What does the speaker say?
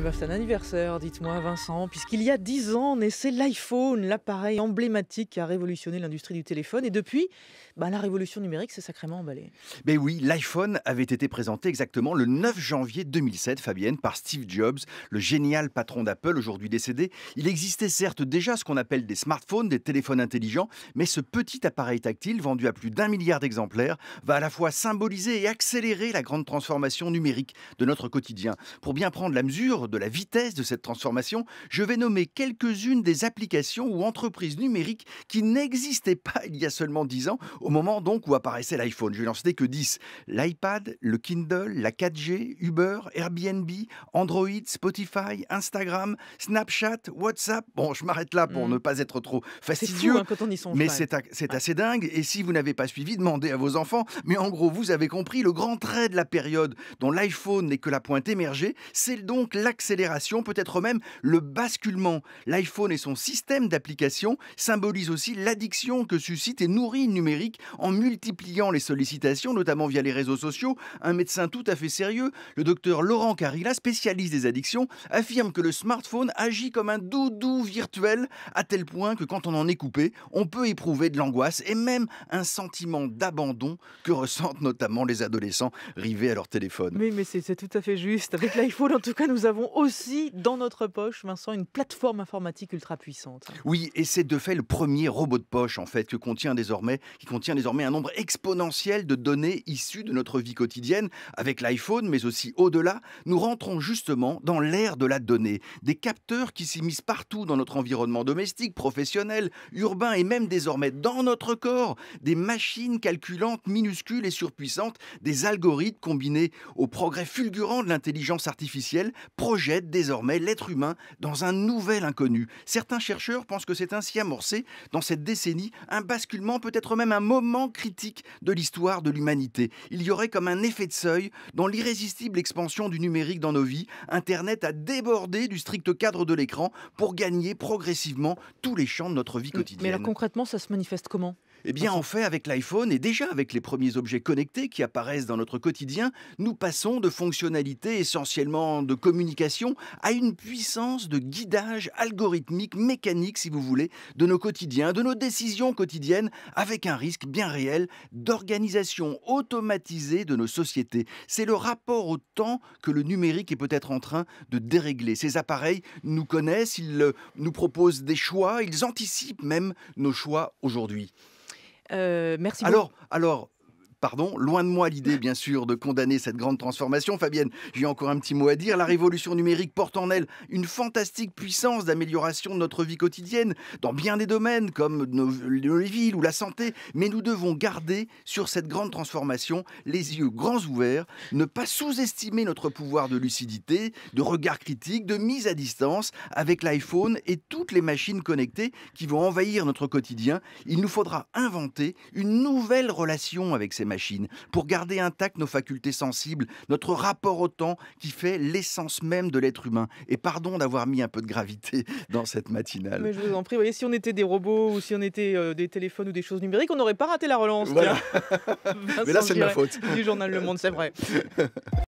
bah c'est un anniversaire, dites-moi Vincent, puisqu'il y a 10 ans naissait l'iPhone, l'appareil emblématique qui a révolutionné l'industrie du téléphone. Et depuis, bah, la révolution numérique s'est sacrément emballée. Mais oui, l'iPhone avait été présenté exactement le 9 janvier 2007, Fabienne, par Steve Jobs, le génial patron d'Apple, aujourd'hui décédé. Il existait certes déjà ce qu'on appelle des smartphones, des téléphones intelligents, mais ce petit appareil tactile, vendu à plus d'un milliard d'exemplaires, va à la fois symboliser et accélérer la grande transformation numérique de notre quotidien. Pour bien prendre la mesure de la vitesse de cette transformation, je vais nommer quelques-unes des applications ou entreprises numériques qui n'existaient pas il y a seulement dix ans, au moment donc où apparaissait l'iPhone. Je n'en citais que 10. L'iPad, le Kindle, la 4G, Uber, Airbnb, Android, Spotify, Instagram, Snapchat, WhatsApp. Bon, je m'arrête là pour hmm. ne pas être trop fastidieux. Hein, mais c'est assez dingue. Et si vous n'avez pas suivi, demandez à vos enfants. Mais en gros, vous avez compris le grand trait de la période dont l'iPhone n'est que la pointe émergée, c'est donc la l'accélération, peut-être même le basculement. L'iPhone et son système d'application symbolisent aussi l'addiction que suscite et nourrit le numérique en multipliant les sollicitations, notamment via les réseaux sociaux. Un médecin tout à fait sérieux, le docteur Laurent Carilla, spécialiste des addictions, affirme que le smartphone agit comme un doudou virtuel, à tel point que quand on en est coupé, on peut éprouver de l'angoisse et même un sentiment d'abandon que ressentent notamment les adolescents rivés à leur téléphone. Oui, mais c'est tout à fait juste. Avec l'iPhone, en tout cas, nous avons aussi dans notre poche, Vincent, une plateforme informatique ultra puissante. Oui, et c'est de fait le premier robot de poche en fait que contient désormais, qui contient désormais un nombre exponentiel de données issues de notre vie quotidienne. Avec l'iPhone, mais aussi au-delà, nous rentrons justement dans l'ère de la donnée. Des capteurs qui s'immiscent partout dans notre environnement domestique, professionnel, urbain et même désormais dans notre corps. Des machines calculantes, minuscules et surpuissantes, des algorithmes combinés au progrès fulgurant de l'intelligence artificielle, jette désormais l'être humain dans un nouvel inconnu. Certains chercheurs pensent que c'est ainsi amorcé, dans cette décennie, un basculement, peut-être même un moment critique de l'histoire de l'humanité. Il y aurait comme un effet de seuil dans l'irrésistible expansion du numérique dans nos vies. Internet a débordé du strict cadre de l'écran pour gagner progressivement tous les champs de notre vie quotidienne. Mais là, concrètement, ça se manifeste comment eh bien, en fait, avec l'iPhone et déjà avec les premiers objets connectés qui apparaissent dans notre quotidien, nous passons de fonctionnalités essentiellement de communication à une puissance de guidage algorithmique, mécanique, si vous voulez, de nos quotidiens, de nos décisions quotidiennes, avec un risque bien réel d'organisation automatisée de nos sociétés. C'est le rapport au temps que le numérique est peut-être en train de dérégler. Ces appareils nous connaissent, ils euh, nous proposent des choix, ils anticipent même nos choix aujourd'hui. Euh, merci beaucoup. Alors, alors Pardon, loin de moi l'idée, bien sûr, de condamner cette grande transformation. Fabienne, j'ai encore un petit mot à dire. La révolution numérique porte en elle une fantastique puissance d'amélioration de notre vie quotidienne dans bien des domaines, comme nos, villes ou la santé. Mais nous devons garder sur cette grande transformation les yeux grands ouverts, ne pas sous-estimer notre pouvoir de lucidité, de regard critique, de mise à distance avec l'iPhone et toutes les machines connectées qui vont envahir notre quotidien. Il nous faudra inventer une nouvelle relation avec ces machine pour garder intactes nos facultés sensibles, notre rapport au temps qui fait l'essence même de l'être humain. Et pardon d'avoir mis un peu de gravité dans cette matinale. Mais je vous en prie, voyez, si on était des robots ou si on était euh, des téléphones ou des choses numériques, on n'aurait pas raté la relance. Mais là, c'est de ma faute. Du journal Le Monde, c'est vrai.